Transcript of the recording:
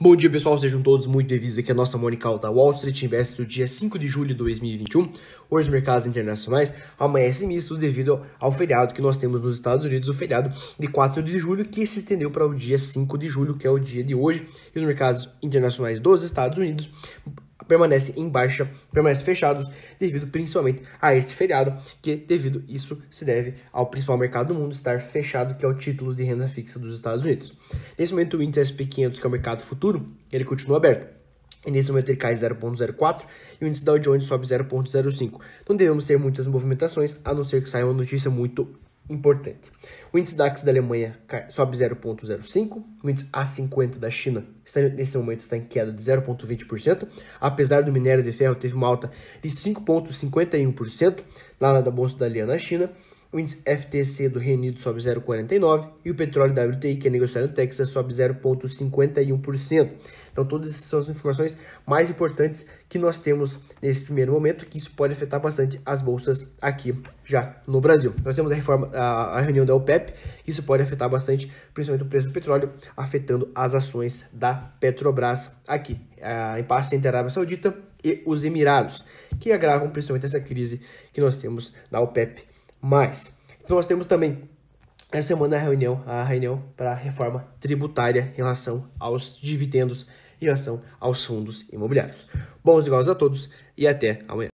Bom dia, pessoal. Sejam todos muito bem-vindos aqui à é nossa Monical da Wall Street Invest do dia 5 de julho de 2021. Hoje, os mercados internacionais amanhecem mistos devido ao feriado que nós temos nos Estados Unidos, o feriado de 4 de julho, que se estendeu para o dia 5 de julho, que é o dia de hoje. E os mercados internacionais dos Estados Unidos permanecem em baixa, permanecem fechados, devido principalmente a este feriado, que devido isso se deve ao principal mercado do mundo estar fechado, que é o títulos de renda fixa dos Estados Unidos. Nesse momento, o índice SP 500, que é o mercado futuro, ele continua aberto. E nesse momento ele cai 0,04 e o índice Dow Jones sobe 0,05. Não devemos ter muitas movimentações, a não ser que saia uma notícia muito importante. O índice DAX da Alemanha sobe 0,05, o índice A50 da China está, nesse momento está em queda de 0,20%, apesar do minério de ferro teve uma alta de 5,51% lá na da Bolsa da Liana na China, o índice FTC do Reino Unido sobe 0,49% e o petróleo WTI, que é negociado no Texas, sobe 0,51%. Então, todas essas são as informações mais importantes que nós temos nesse primeiro momento, que isso pode afetar bastante as bolsas aqui já no Brasil. Nós temos a, reforma, a, a reunião da OPEP, isso pode afetar bastante, principalmente o preço do petróleo, afetando as ações da Petrobras aqui. A impasse entre a Arábia Saudita e os Emirados, que agravam principalmente essa crise que nós temos na OPEP mais. Então nós temos também essa semana a reunião, a reunião para a reforma tributária em relação aos dividendos, em relação aos fundos imobiliários. Bons negócios a todos e até amanhã.